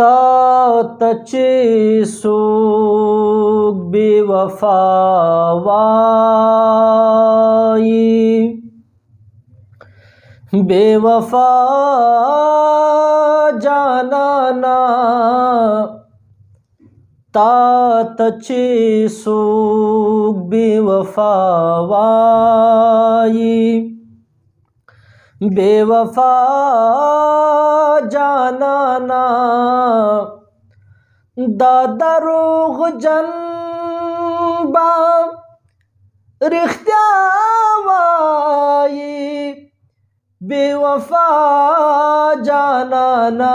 तच सोग बेवफावाई बेवफा जानाना तात सोग बेवफावाई بے وفا جانانا دا دروغ جنبا رختیا وائی بے وفا جانانا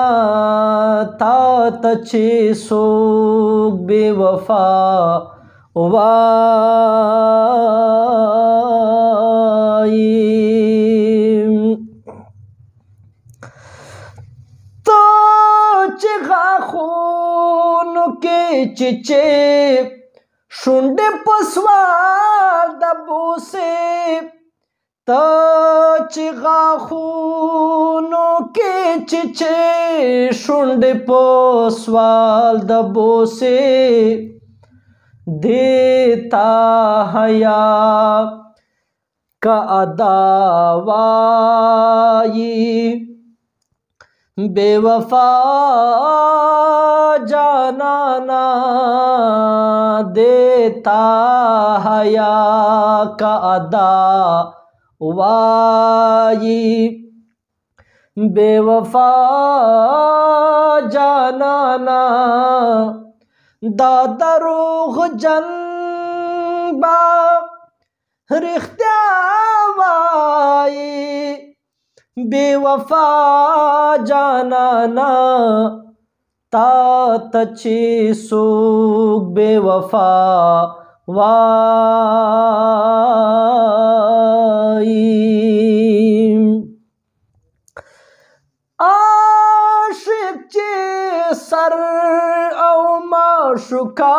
تا تچے سوک بے وفا وائی چې غاخونو کې چچې شونډې پسوال د بوسې ته چې غاخونو کې چې چې شونډې پسوال د بوسې دیتا حیا کا ادا وایي बेवफा जाना ना देता हया का अदा वाई बेवफा जाना ना दादा रूह जन बा रिख्तिया वाई बेवफा जाना ना तात सूख बेवफा वाई आशिक सर औमाशुका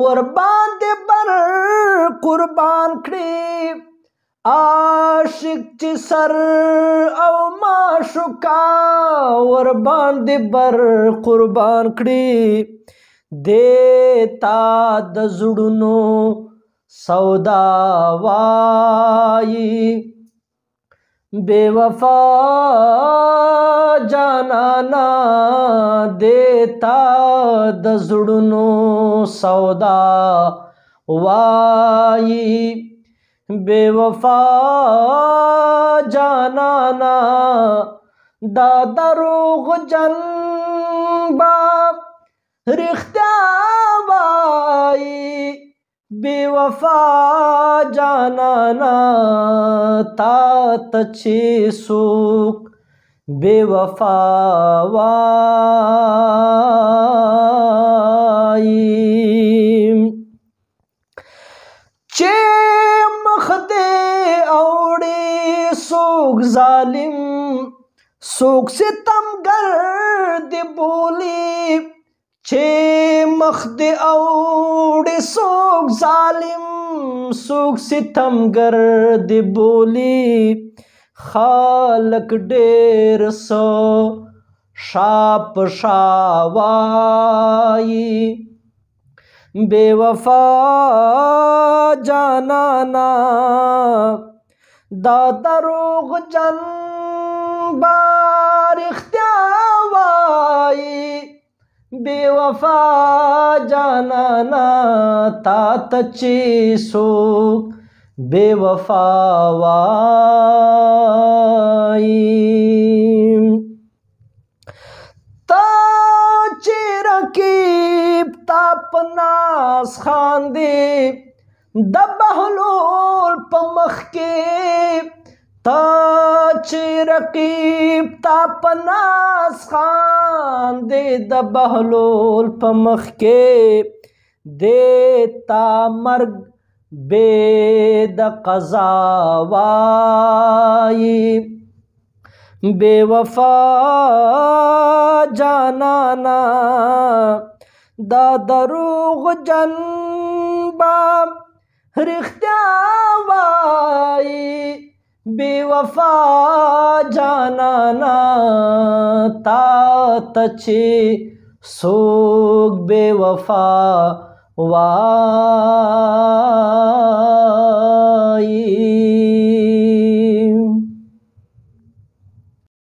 वर बांध पर कुर्बान खड़ी عاشق چې سر او معشوقه ورباندې بر قربان کړي دې تا د زړونو سودا وایي بے وفا جانانا دیتا د زړونو سودا وایي बेवफा जानाना दादा रोग जन रिख्ताबाई बेवफा जानाना तात छे सुख बेवफा वा څوک ظالم څوک ستمګر دی بولی چې مخ دی اوړي څوک ظالم څوک ستمګر دی بولی خالق ډېر سو شاپ شاوای بے وفا جانانا دا دروغ جن بار اختیاوائی بے وفا جانانا تا تچی سوک بے وفا وائی تا چی رکیب تا پناس خاندی د بهلول په مخ کې تا چې رقیب تا پناس خان دې د بهلول په مخ کې دې تا مرګ بے د قضا وای بے وفا جانانا دا دروغ جنبا رختیا وای वफा जानाना तातच सोग बेवफा वाई